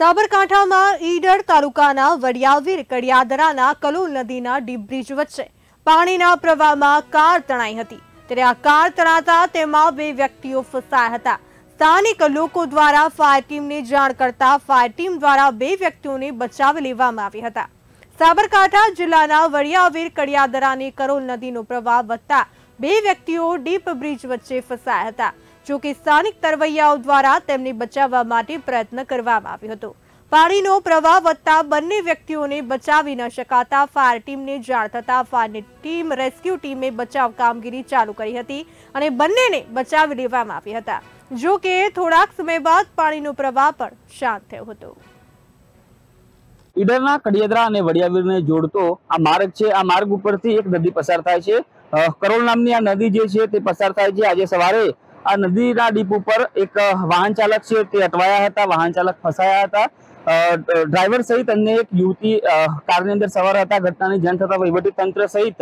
સાબરકાંઠામાં ઈડર તાલુકાના વડિયાવીર કડિયાદરાના કલોલ નદીના ડીપ બ્રિજ વચ્ચે પાણીના પ્રવાહમાં કાર તણાઈ હતી ત્યારે આ કાર તણાતા તેમાં બે વ્યક્તિઓ ફસાયા હતા સ્થાનિક લોકો દ્વારા ફાયર ટીમને જાણ કરતા ફાયર ટીમ દ્વારા બે વ્યક્તિઓને બચાવી લેવામાં આવ્યા હતા સાબરકાંઠા જિલ્લાના વડિયાવીર કડિયાદરાની કરોલ નદીનો પ્રવાહ વધતા બે વ્યક્તિઓ ડીપ બ્રિજ વચ્ચે ફસાયા હતા જોકે સ્થાનિક તરવૈયાઓ દ્વારા તેમને બચાવવા માટે પ્રયત્ન કરવામાં આવ્યો હતો પાણીનો પ્રવાહ વધતા બંને વ્યક્તિઓને બચાવી ન શકાતા ફાયર ટીમને જાણ થતા ફાયરની ટીમ રેસ્ક્યુ ટીમે બચાવ કામગીરી ચાલુ કરી હતી અને બંનેને બચાવી લેવામાં આવ્યા હતા જો કે થોડાક સમય બાદ પાણીનો પ્રવાહ પણ શાંત થયો હતો ઈડરના કડિયાદરા અને વડિયાવીરને જોડતો આ માર્ગ છે આ માર્ગ ઉપરથી એક નદી પસાર થાય છે કરોલ નામની આ નદી જે છે તે પસાર થાય છે આજે સવારે આ નદીના ડીપ ઉપર એક વાહન ચાલક છે તે અટવાયા હતા વાહન ચાલક ફસાયા હતા ડ્રાઈવર સહિત અન્ય એક યુવતી કારની અંદર સવાર હતા ઘટનાની જાણ થતા વહીવટી તંત્ર સહિત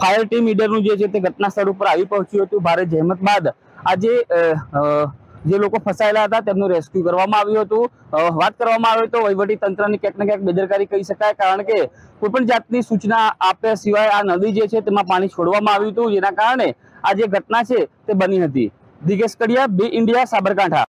ફાયર ટીમ ઈડરનું જે છે તે ઘટના સ્થળ ઉપર આવી પહોંચ્યું હતું ભારે જહેમત બાદ આજે જે લોકો ફસાયેલા હતા તેમનું રેસ્ક્યુ કરવામાં આવ્યું હતું વાત કરવામાં આવે તો વહીવટી તંત્રની ક્યાંક ને ક્યાંક બેદરકારી કહી શકાય કારણ કે કોઈપણ જાતની સૂચના આપ્યા સિવાય આ નદી જે છે તેમાં પાણી છોડવામાં આવ્યું હતું જેના કારણે આ જે ઘટના છે તે બની હતી દિગેશ કડિયા બી ઇન્ડિયા સાબરકાંઠા